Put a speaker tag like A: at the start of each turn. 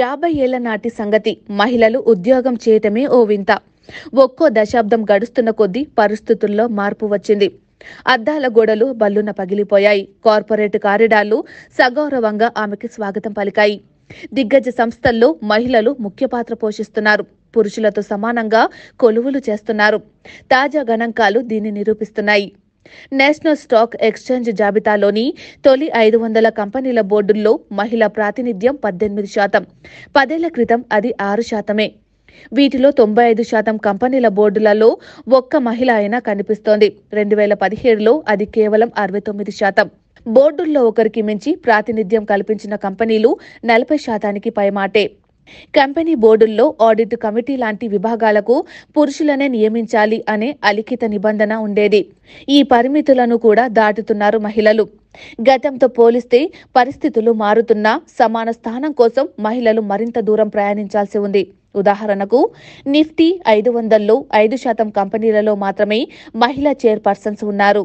A: యాభై ఏళ్ల నాటి సంగతి మహిళలు ఉద్యోగం చేయటమే ఓ వింత ఒక్కో దశాబ్దం గడుస్తున్న కొద్దీ పరిస్థితుల్లో మార్పు వచ్చింది అద్దాల గోడలు బల్లున పగిలిపోయాయి కార్పొరేట్ కారిడార్లు సగౌరవంగా ఆమెకి స్వాగతం పలికాయి దిగ్గజ సంస్థల్లో మహిళలు ముఖ్య పాత్ర పోషిస్తున్నారు పురుషులతో సమానంగా కొలువులు చేస్తున్నారు తాజా గణాంకాలు దీన్ని నిరూపిస్తున్నాయి నేషనల్ స్టాక్ ఎక్స్చేంజ్ జాబితాలోని తొలి ఐదు వందల కంపెనీల బోర్డుల్లో మహిళ ప్రాతినిధ్యం పద్దెనిమిది శాతం పదేళ్ల క్రితం అది ఆరు శాతమే వీటిలో తొంభై ఐదు శాతం కంపెనీల బోర్డులలో ఒక్క మహిళ అయినా కనిపిస్తోంది రెండు వేల పదిహేడులో అది కేవలం అరవై తొమ్మిది శాతం బోర్డుల్లో ఒకరికి మించి ప్రాతినిధ్యం కల్పించిన కంపెనీలు నలభై శాతానికి పైమాటే కంపెనీ బోర్డుల్లో ఆడిట్ కమిటీ లాంటి విభాగాలకు పురుషులనే నియమించాలి అనే అలిఖిత నిబంధన ఉండేది ఈ పరిమితులను కూడా దాటుతున్నారు మహిళలు గతంతో పోలిస్తే పరిస్థితులు మారుతున్నా సమాన స్థానం కోసం మహిళలు మరింత దూరం ప్రయాణించాల్సి ఉంది ఉదాహరణకు నిఫ్టీ ఐదు వందల్లో ఐదు శాతం కంపెనీలలో మాత్రమే మహిళా చైర్పర్సన్స్ ఉన్నారు